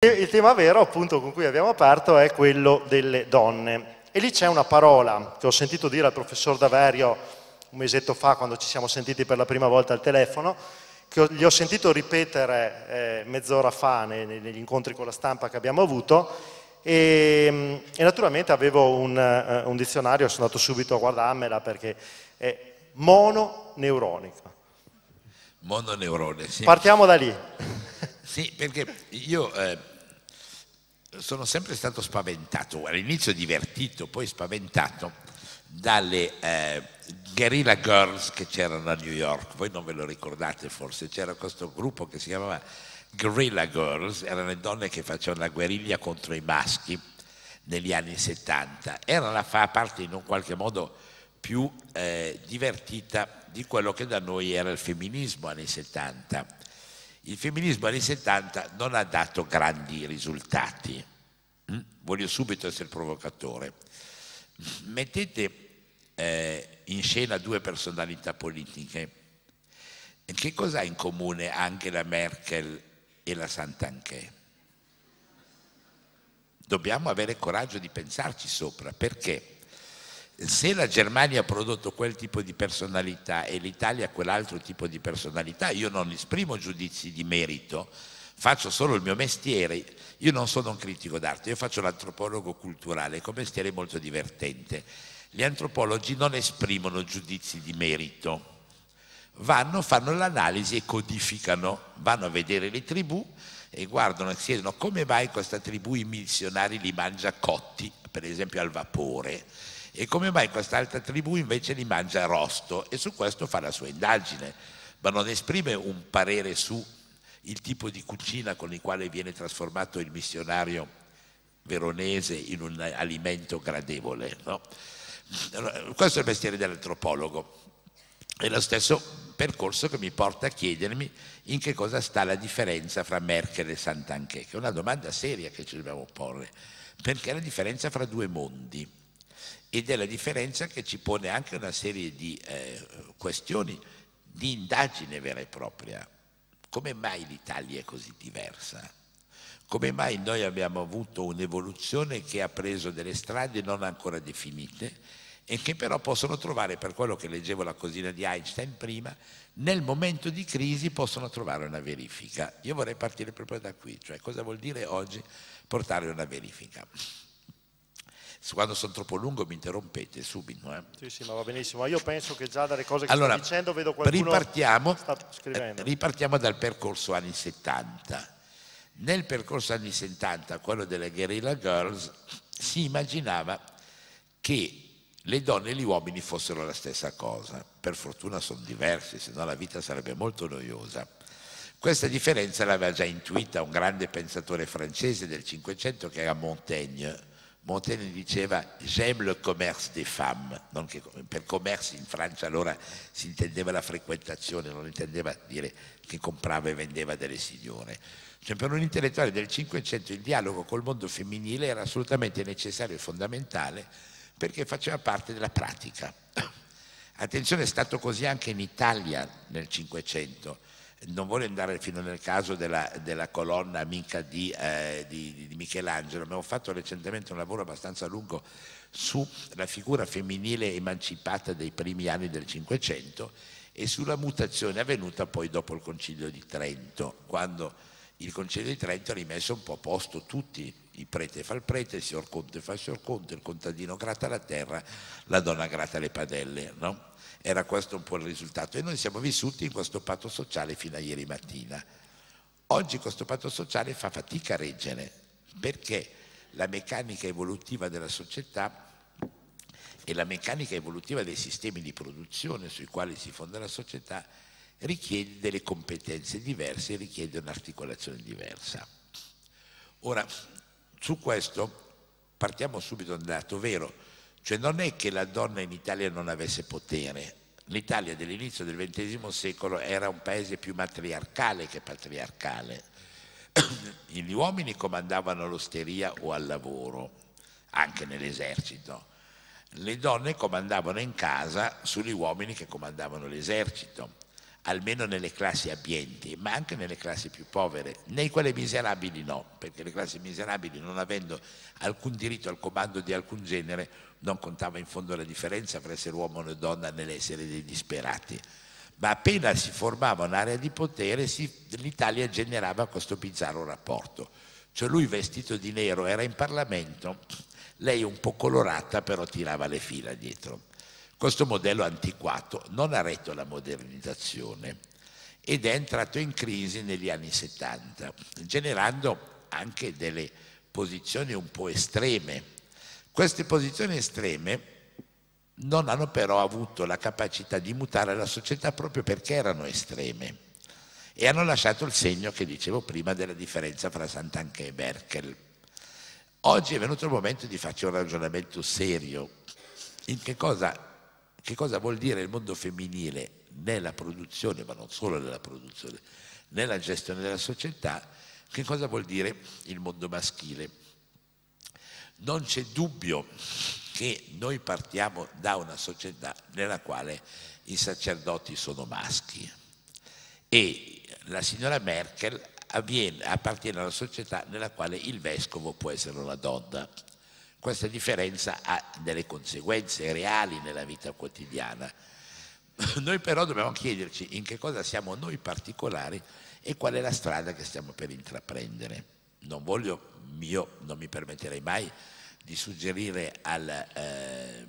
Il tema vero appunto con cui abbiamo aperto è quello delle donne e lì c'è una parola che ho sentito dire al professor Daverio un mesetto fa quando ci siamo sentiti per la prima volta al telefono che gli ho sentito ripetere eh, mezz'ora fa negli incontri con la stampa che abbiamo avuto e, e naturalmente avevo un, eh, un, dizionario, sono andato subito a guardarmela perché è mononeuronica. Mononeurone, sì. Partiamo da lì. Sì, perché io eh, sono sempre stato spaventato, all'inizio divertito, poi spaventato dalle eh, guerrilla girls che c'erano a New York, voi non ve lo ricordate forse, c'era questo gruppo che si chiamava guerrilla girls, erano le donne che facevano la guerriglia contro i maschi negli anni 70, era la fa parte in un qualche modo più eh, divertita di quello che da noi era il femminismo anni 70 il femminismo anni 70 non ha dato grandi risultati. Mm? Voglio subito essere provocatore. Mettete eh, in scena due personalità politiche. Che cosa ha in comune anche la Merkel e la Santanchè? Dobbiamo avere coraggio di pensarci sopra, perché? se la Germania ha prodotto quel tipo di personalità e l'Italia quell'altro tipo di personalità, io non esprimo giudizi di merito, faccio solo il mio mestiere, io non sono un critico d'arte, io faccio l'antropologo culturale, come ecco, mestiere molto divertente. Gli antropologi non esprimono giudizi di merito, vanno, fanno l'analisi e codificano, vanno a vedere le tribù e guardano e chiedono come mai questa tribù i missionari li mangia cotti, per esempio al vapore e come mai quest'altra tribù invece li mangia rosto? E su questo fa la sua indagine, ma non esprime un parere su il tipo di cucina con il quale viene trasformato il missionario veronese in un alimento gradevole. No? Questo è il mestiere dell'antropologo. È lo stesso percorso che mi porta a chiedermi in che cosa sta la differenza fra Merkel e Sant'Anche, che è una domanda seria che ci dobbiamo porre, perché è la differenza fra due mondi ed è la differenza che ci pone anche una serie di eh, questioni di indagine vera e propria. Come mai l'Italia è così diversa? Come mai noi abbiamo avuto un'evoluzione che ha preso delle strade non ancora definite e che però possono trovare, per quello che leggevo la cosina di Einstein prima, nel momento di crisi possono trovare una verifica. Io vorrei partire proprio da qui, cioè cosa vuol dire oggi portare una verifica quando sono troppo lungo mi interrompete subito. Eh. Sì, sì, ma va benissimo. Io penso che già dalle cose che allora, sto dicendo vedo qualcuno ripartiamo, eh, ripartiamo dal percorso anni 70. Nel percorso anni 70, quello delle guerrilla girls, si immaginava che le donne e gli uomini fossero la stessa cosa. Per fortuna sono diversi, se no la vita sarebbe molto noiosa. Questa differenza l'aveva già intuita un grande pensatore francese del Cinquecento che era Montaigne, Montaigne diceva j'aime le commerce des femmes, che, per commercio in Francia allora si intendeva la frequentazione, non intendeva dire che comprava e vendeva delle signore. Cioè, per un intellettuale del Cinquecento il dialogo col mondo femminile era assolutamente necessario e fondamentale perché faceva parte della pratica. Attenzione, è stato così anche in Italia nel Cinquecento non voglio andare fino nel caso della, della colonna amica di, eh, di, di Michelangelo, abbiamo fatto recentemente un lavoro abbastanza lungo sulla figura femminile emancipata dei primi anni del Cinquecento e sulla mutazione avvenuta poi dopo il Concilio di Trento, quando il Concilio di Trento ha rimesso un po' a posto tutti, il prete fa il prete, il signor Conte fa il signor Conte, il contadino gratta la terra, la donna gratta le padelle, no? Era questo un po' il risultato e noi siamo vissuti in questo patto sociale fino a ieri mattina. Oggi questo patto sociale fa fatica a reggere perché la meccanica evolutiva della società e la meccanica evolutiva dei sistemi di produzione sui quali si fonda la società richiede delle competenze diverse, richiede un'articolazione diversa. Ora, su questo partiamo subito da un dato vero, cioè non è che la donna in Italia non avesse potere, l'Italia dell'inizio del XX secolo era un paese più matriarcale che patriarcale, gli uomini comandavano all'osteria o al lavoro, anche nell'esercito, le donne comandavano in casa sugli uomini che comandavano l'esercito almeno nelle classi abbienti, ma anche nelle classi più povere, nei quali miserabili no, perché le classi miserabili non avendo alcun diritto al comando di alcun genere, non contava in fondo la differenza fra essere uomo e donna nell'essere dei disperati. Ma appena si formava un'area di potere, l'Italia generava questo bizzarro rapporto. Cioè lui vestito di nero era in Parlamento, lei un po' colorata però tirava le fila dietro. Questo modello antiquato non ha retto la modernizzazione ed è entrato in crisi negli anni 70, generando anche delle posizioni un po' estreme. Queste posizioni estreme non hanno però avuto la capacità di mutare la società proprio perché erano estreme e hanno lasciato il segno che dicevo prima della differenza fra Sant'Anche e Merkel. Oggi è venuto il momento di farci un ragionamento serio in che cosa che cosa vuol dire il mondo femminile nella produzione, ma non solo nella produzione, nella gestione della società, che cosa vuol dire il mondo maschile. Non c'è dubbio che noi partiamo da una società nella quale i sacerdoti sono maschi e la signora Merkel avviene, appartiene a una società nella quale il vescovo può essere una donna questa differenza ha delle conseguenze reali nella vita quotidiana. Noi però dobbiamo chiederci in che cosa siamo noi particolari e qual è la strada che stiamo per intraprendere. Non voglio, io non mi permetterei mai di suggerire al, eh,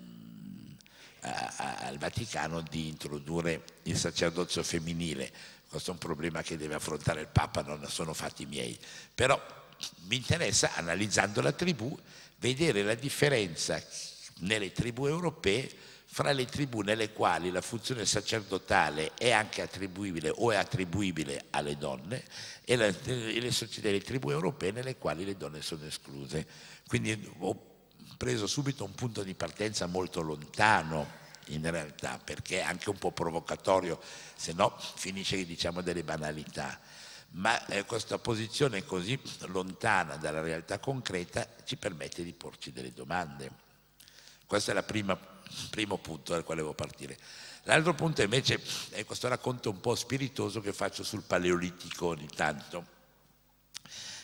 al, Vaticano di introdurre il sacerdozio femminile. Questo è un problema che deve affrontare il Papa, non sono fatti miei. Però mi interessa, analizzando la tribù, vedere la differenza nelle tribù europee fra le tribù nelle quali la funzione sacerdotale è anche attribuibile o è attribuibile alle donne e le, società, le tribù europee nelle quali le donne sono escluse. Quindi ho preso subito un punto di partenza molto lontano in realtà perché è anche un po' provocatorio, se no finisce che diciamo delle banalità ma eh, questa posizione così lontana dalla realtà concreta ci permette di porci delle domande. Questo è il primo punto dal quale devo partire. L'altro punto invece è questo racconto un po' spiritoso che faccio sul Paleolitico ogni tanto.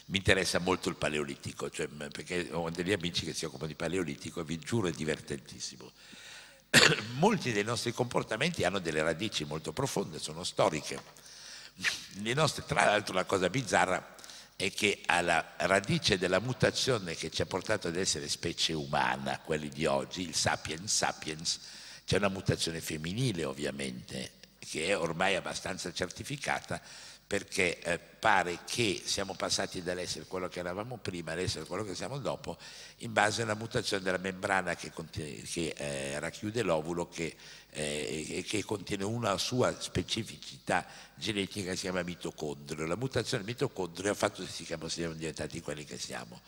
Mi interessa molto il Paleolitico, cioè, perché ho degli amici che si occupano di Paleolitico e vi giuro è divertentissimo. Molti dei nostri comportamenti hanno delle radici molto profonde, sono storiche nostre, tra l'altro la cosa bizzarra è che alla radice della mutazione che ci ha portato ad essere specie umana, quelli di oggi, il sapiens sapiens, c'è una mutazione femminile ovviamente, che è ormai abbastanza certificata, perché eh, pare che siamo passati dall'essere quello che eravamo prima all'essere quello che siamo dopo in base alla mutazione della membrana che, contiene, che eh, racchiude l'ovulo che, eh, che, contiene una sua specificità genetica che si chiama mitocondrio. La mutazione mitocondrio ha fatto sì che siamo diventati quelli che siamo.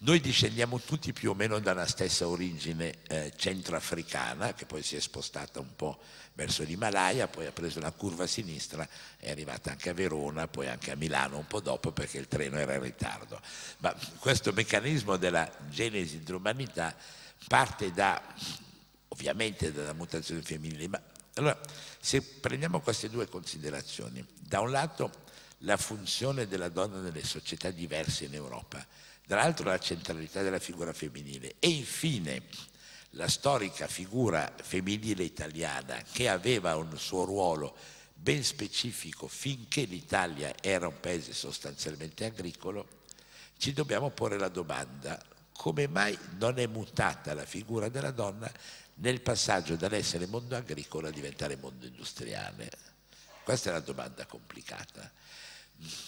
Noi discendiamo tutti più o meno dalla stessa origine eh, centroafricana, che poi si è spostata un po' verso l'Himalaya, poi ha preso la curva sinistra, è arrivata anche a Verona, poi anche a Milano un po' dopo perché il treno era in ritardo. Ma questo meccanismo della genesi dell'umanità parte da, ovviamente dalla mutazione femminile, ma allora se prendiamo queste due considerazioni, da un lato la funzione della donna nelle società diverse in Europa, dall'altro la centralità della figura femminile e infine la storica figura femminile italiana che aveva un suo ruolo ben specifico finché l'Italia era un paese sostanzialmente agricolo, ci dobbiamo porre la domanda come mai non è mutata la figura della donna nel passaggio dall'essere mondo agricolo a diventare mondo industriale? Questa è una domanda complicata.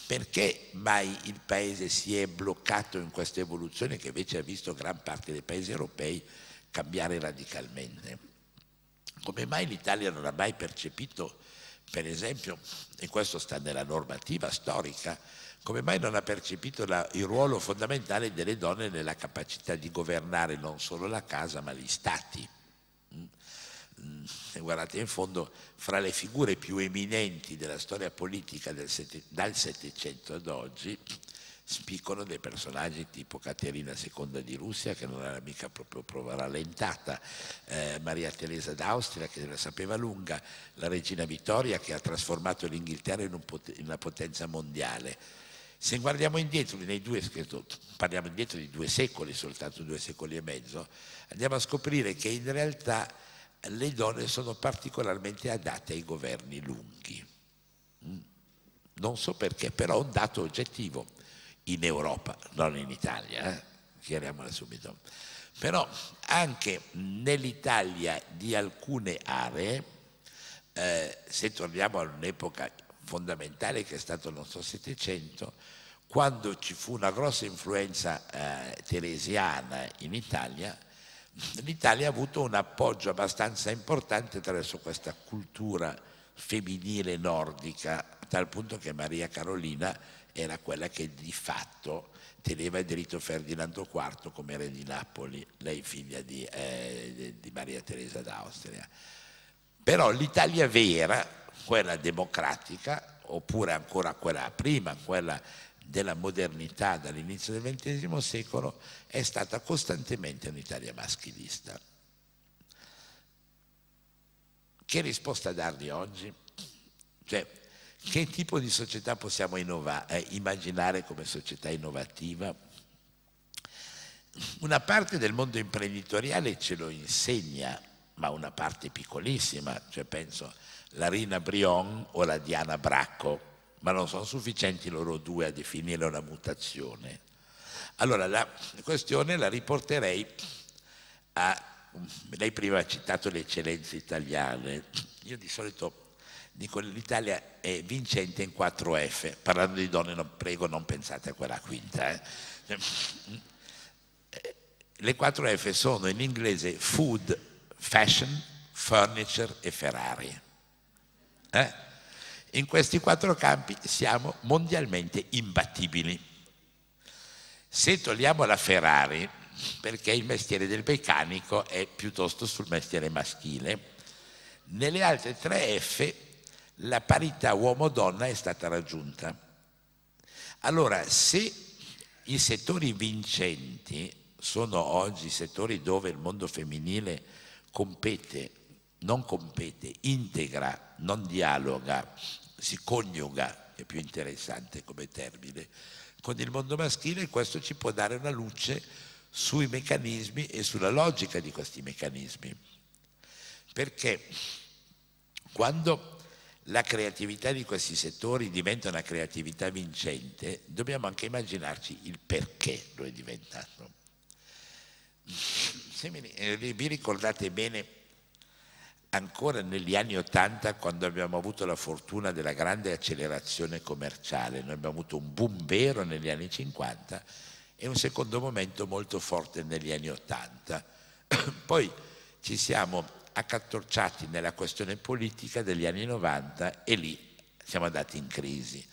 Perché mai il Paese si è bloccato in questa evoluzione che invece ha visto gran parte dei Paesi europei cambiare radicalmente? Come mai l'Italia non ha mai percepito, per esempio, e questo sta nella normativa storica, come mai non ha percepito la, il ruolo fondamentale delle donne nella capacità di governare non solo la casa ma gli stati? Mm? guardate, in fondo, fra le figure più eminenti della storia politica del sette, dal Settecento ad oggi, spiccano dei personaggi tipo Caterina II di Russia, che non era mica proprio prova rallentata, eh, Maria Teresa d'Austria, che la sapeva lunga, la regina Vittoria, che ha trasformato l'Inghilterra in, un pot- in una potenza mondiale. Se guardiamo indietro, due, parliamo indietro di due secoli, soltanto due secoli e mezzo, andiamo a scoprire che in realtà le donne sono particolarmente adatte ai governi lunghi. Mm. Non so perché, però è un dato oggettivo in Europa, non in Italia, eh? chiariamola subito. Però anche nell'Italia di alcune aree, eh, se torniamo ad un'epoca fondamentale che è stato il nostro Settecento, quando ci fu una grossa influenza eh, teresiana in Italia, l'Italia ha avuto un appoggio abbastanza importante attraverso questa cultura femminile nordica, a tal punto che Maria Carolina era quella che di fatto teneva il diritto Ferdinando IV come re di Napoli, lei figlia di, eh, di Maria Teresa d'Austria. Però l'Italia vera, quella democratica, oppure ancora quella prima, quella della modernità dall'inizio del XX secolo è stata costantemente un'Italia maschilista. Che risposta dargli oggi? Cioè, che tipo di società possiamo eh, immaginare come società innovativa? Una parte del mondo imprenditoriale ce lo insegna, ma una parte piccolissima, cioè penso la Rina Brion o la Diana Bracco, ma non sono sufficienti loro due a definire una mutazione. Allora la questione la riporterei a... Lei prima ha citato le eccellenze italiane, io di solito dico l'Italia è vincente in 4F, parlando di donne non, prego non pensate a quella quinta. Eh. Le 4F sono in inglese food, fashion, furniture e Ferrari. Eh? In questi quattro campi siamo mondialmente imbattibili. Se togliamo la Ferrari, perché il mestiere del meccanico è piuttosto sul mestiere maschile, nelle altre tre F la parità uomo-donna è stata raggiunta. Allora, se i settori vincenti sono oggi settori dove il mondo femminile compete, non compete, integra, non dialoga, si coniuga, è più interessante come termine, con il mondo maschile e questo ci può dare una luce sui meccanismi e sulla logica di questi meccanismi. Perché quando la creatività di questi settori diventa una creatività vincente, dobbiamo anche immaginarci il perché lo è diventato. Se eh, vi ricordate bene ancora negli anni Ottanta, quando abbiamo avuto la fortuna della grande accelerazione commerciale, noi abbiamo avuto un boom vero negli anni 50 e un secondo momento molto forte negli anni Ottanta. Poi ci siamo accattorciati nella questione politica degli anni 90 e lì siamo andati in crisi.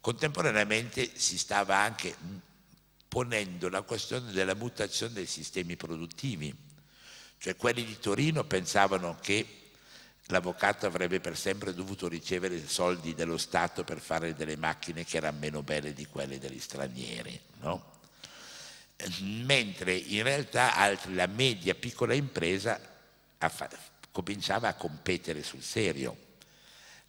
Contemporaneamente si stava anche ponendo la questione della mutazione dei sistemi produttivi cioè quelli di Torino pensavano che l'avvocato avrebbe per sempre dovuto ricevere soldi dello Stato per fare delle macchine che erano meno belle di quelle degli stranieri, no? mentre in realtà altri, la media piccola impresa cominciava a competere sul serio.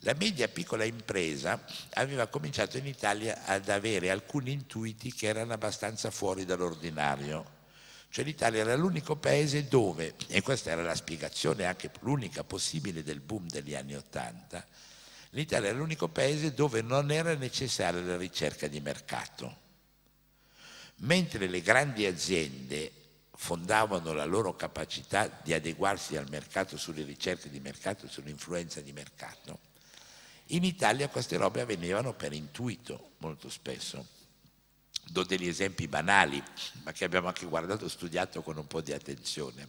La media piccola impresa aveva cominciato in Italia ad avere alcuni intuiti che erano abbastanza fuori dall'ordinario cioè l'Italia era l'unico paese dove, e questa era la spiegazione anche l'unica possibile del boom degli anni Ottanta, l'Italia era l'unico paese dove non era necessaria la ricerca di mercato. Mentre le grandi aziende fondavano la loro capacità di adeguarsi al mercato sulle ricerche di mercato, sull'influenza di mercato, in Italia queste robe avvenivano per intuito molto spesso. Do degli esempi banali, ma che abbiamo anche guardato e studiato con un po' di attenzione.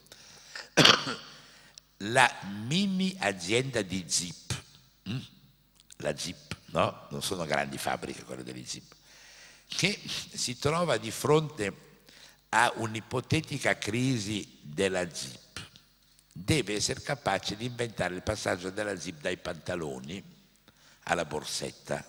La mini azienda di Zip, mm? la Zip, no? Non sono grandi fabbriche quelle degli Zip, che si trova di fronte a un'ipotetica crisi della Zip deve essere capace di inventare il passaggio della zip dai pantaloni alla borsetta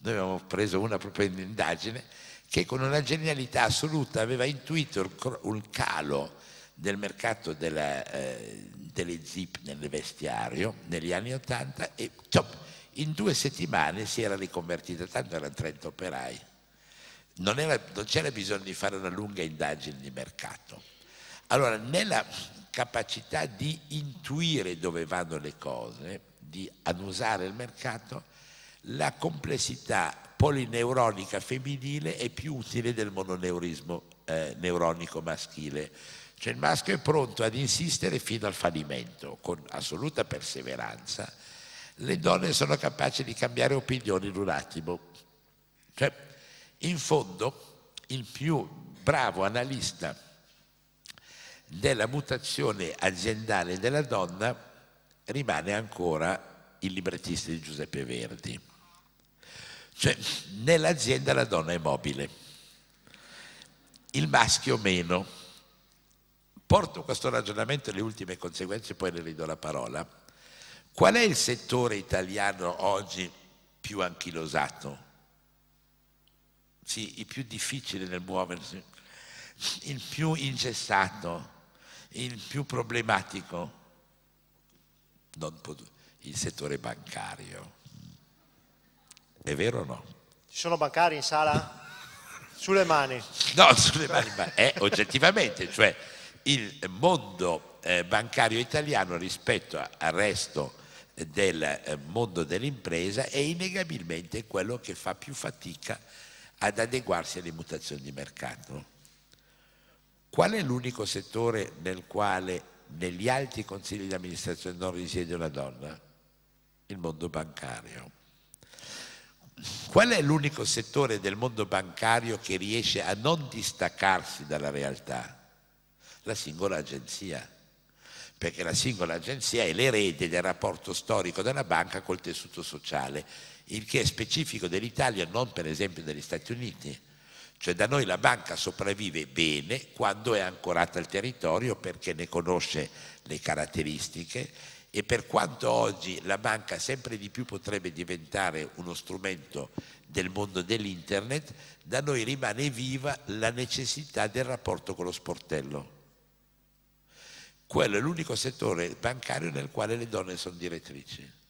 noi abbiamo preso una proprio in indagine che con una genialità assoluta aveva intuito un calo del mercato della, eh, delle zip nel vestiario negli anni 80 e top, in due settimane si era riconvertita, tanto erano 30 operai. Non, era, non c'era bisogno di fare una lunga indagine di mercato. Allora, nella capacità di intuire dove vanno le cose, di annusare il mercato, la complessità polineuronica femminile è più utile del mononeurismo eh, neuronico maschile. Cioè il maschio è pronto ad insistere fino al fallimento, con assoluta perseveranza. Le donne sono capaci di cambiare opinione in un attimo. Cioè, in fondo, il più bravo analista della mutazione aziendale della donna rimane ancora il librettista di Giuseppe Verdi. Cioè, nell'azienda la donna è mobile, il maschio meno. Porto questo ragionamento alle ultime conseguenze, poi le ridò la parola. Qual è il settore italiano oggi più anchilosato? Sì, il più difficile nel muoversi, il più ingessato, il più problematico, il settore bancario è vero o no? Ci sono bancari in sala? sulle mani. No, sulle mani, ma è oggettivamente, cioè il mondo eh, bancario italiano rispetto al resto eh, del eh, mondo dell'impresa è innegabilmente quello che fa più fatica ad adeguarsi alle mutazioni di mercato. Qual è l'unico settore nel quale negli alti consigli di amministrazione non risiede una donna? Il mondo bancario. Qual è l'unico settore del mondo bancario che riesce a non distaccarsi dalla realtà? La singola agenzia, perché la singola agenzia è l'erede del rapporto storico della banca col tessuto sociale, il che è specifico dell'Italia, non per esempio degli Stati Uniti. Cioè da noi la banca sopravvive bene quando è ancorata al territorio perché ne conosce le caratteristiche e per quanto oggi la banca sempre di più potrebbe diventare uno strumento del mondo dell'internet, da noi rimane viva la necessità del rapporto con lo sportello. Quello è l'unico settore bancario nel quale le donne sono direttrici.